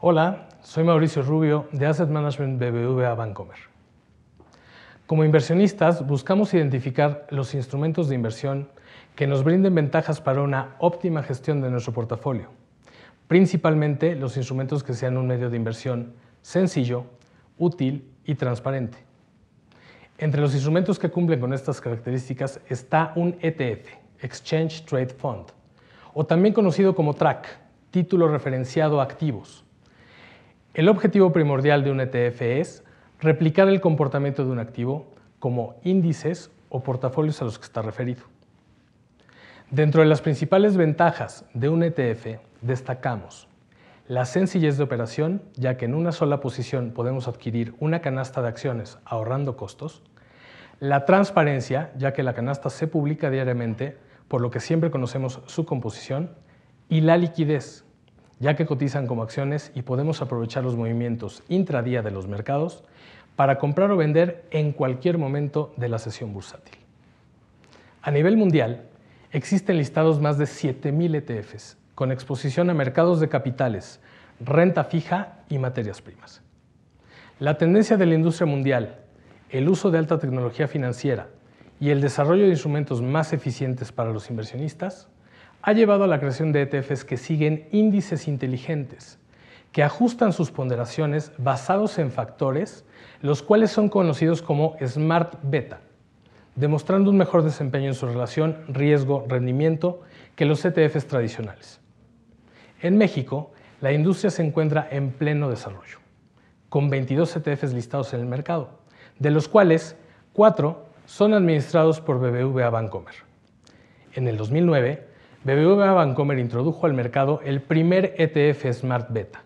Hola, soy Mauricio Rubio de Asset Management BBVA Bancomer. Como inversionistas buscamos identificar los instrumentos de inversión que nos brinden ventajas para una óptima gestión de nuestro portafolio, principalmente los instrumentos que sean un medio de inversión sencillo, útil y transparente. Entre los instrumentos que cumplen con estas características está un ETF, Exchange Trade Fund, o también conocido como TRAC, título referenciado a activos el objetivo primordial de un ETF es replicar el comportamiento de un activo como índices o portafolios a los que está referido. Dentro de las principales ventajas de un ETF destacamos la sencillez de operación, ya que en una sola posición podemos adquirir una canasta de acciones ahorrando costos, la transparencia, ya que la canasta se publica diariamente, por lo que siempre conocemos su composición, y la liquidez, ya que cotizan como acciones y podemos aprovechar los movimientos intradía de los mercados para comprar o vender en cualquier momento de la sesión bursátil. A nivel mundial, existen listados más de 7.000 ETFs con exposición a mercados de capitales, renta fija y materias primas. La tendencia de la industria mundial, el uso de alta tecnología financiera y el desarrollo de instrumentos más eficientes para los inversionistas ha llevado a la creación de ETFs que siguen índices inteligentes, que ajustan sus ponderaciones basados en factores, los cuales son conocidos como smart beta, demostrando un mejor desempeño en su relación riesgo-rendimiento que los ETFs tradicionales. En México, la industria se encuentra en pleno desarrollo, con 22 ETFs listados en el mercado, de los cuales 4 son administrados por BBVA Bancomer. En el 2009, BBVA Bancomer introdujo al mercado el primer ETF Smart Beta,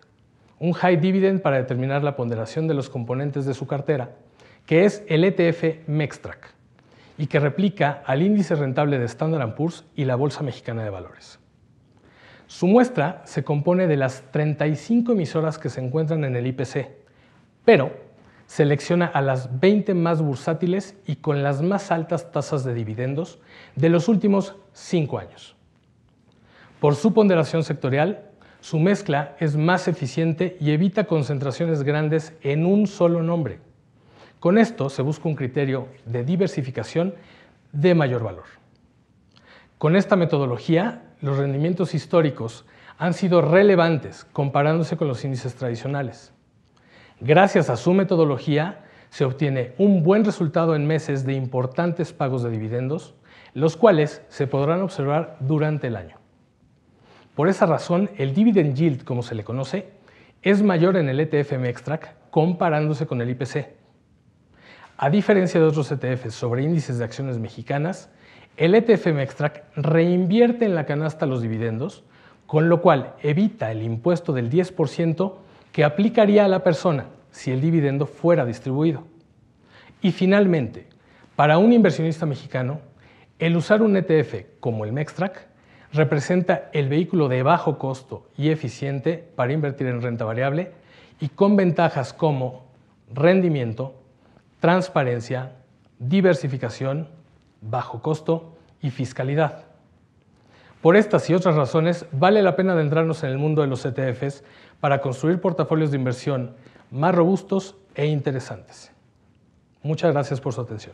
un high dividend para determinar la ponderación de los componentes de su cartera, que es el ETF Mextrack y que replica al índice rentable de Standard Poor's y la Bolsa Mexicana de Valores. Su muestra se compone de las 35 emisoras que se encuentran en el IPC, pero selecciona a las 20 más bursátiles y con las más altas tasas de dividendos de los últimos 5 años. Por su ponderación sectorial, su mezcla es más eficiente y evita concentraciones grandes en un solo nombre. Con esto se busca un criterio de diversificación de mayor valor. Con esta metodología, los rendimientos históricos han sido relevantes comparándose con los índices tradicionales. Gracias a su metodología, se obtiene un buen resultado en meses de importantes pagos de dividendos, los cuales se podrán observar durante el año. Por esa razón, el dividend yield, como se le conoce, es mayor en el ETF MEXTRAC comparándose con el IPC. A diferencia de otros ETFs sobre índices de acciones mexicanas, el ETF MEXTRAC reinvierte en la canasta los dividendos, con lo cual evita el impuesto del 10% que aplicaría a la persona si el dividendo fuera distribuido. Y finalmente, para un inversionista mexicano, el usar un ETF como el MEXTRAC representa el vehículo de bajo costo y eficiente para invertir en renta variable y con ventajas como rendimiento, transparencia, diversificación, bajo costo y fiscalidad. Por estas y otras razones, vale la pena adentrarnos en el mundo de los ETFs para construir portafolios de inversión más robustos e interesantes. Muchas gracias por su atención.